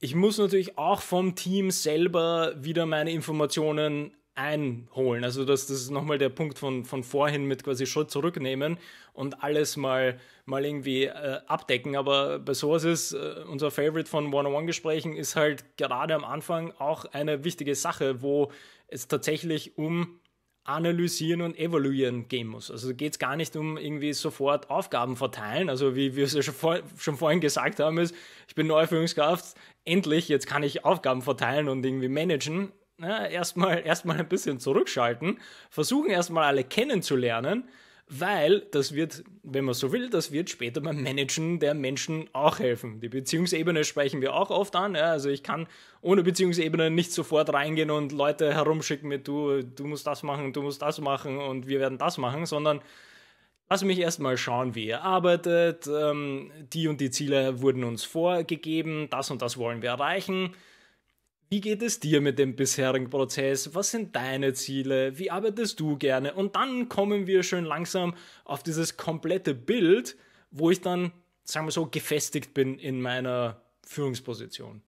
ich muss natürlich auch vom Team selber wieder meine Informationen einholen. Also das, das ist nochmal der Punkt von, von vorhin mit quasi Schritt zurücknehmen und alles mal, mal irgendwie äh, abdecken. Aber bei sowas ist äh, unser Favorite von One-on-One-Gesprächen ist halt gerade am Anfang auch eine wichtige Sache, wo es tatsächlich um analysieren und evaluieren gehen muss. Also geht es gar nicht um irgendwie sofort Aufgaben verteilen. Also wie wir es ja schon, vor, schon vorhin gesagt haben, ist, ich bin neue Führungskraft, endlich, jetzt kann ich Aufgaben verteilen und irgendwie managen. Ja, erstmal, erstmal ein bisschen zurückschalten, versuchen erstmal alle kennenzulernen weil das wird, wenn man so will, das wird später beim Managen der Menschen auch helfen. Die Beziehungsebene sprechen wir auch oft an. Ja, also ich kann ohne Beziehungsebene nicht sofort reingehen und Leute herumschicken mit du, du musst das machen, du musst das machen und wir werden das machen, sondern Lass mich erstmal schauen, wie ihr arbeitet. Ähm, die und die Ziele wurden uns vorgegeben. Das und das wollen wir erreichen. Wie geht es dir mit dem bisherigen Prozess? Was sind deine Ziele? Wie arbeitest du gerne? Und dann kommen wir schön langsam auf dieses komplette Bild, wo ich dann, sagen wir so, gefestigt bin in meiner Führungsposition.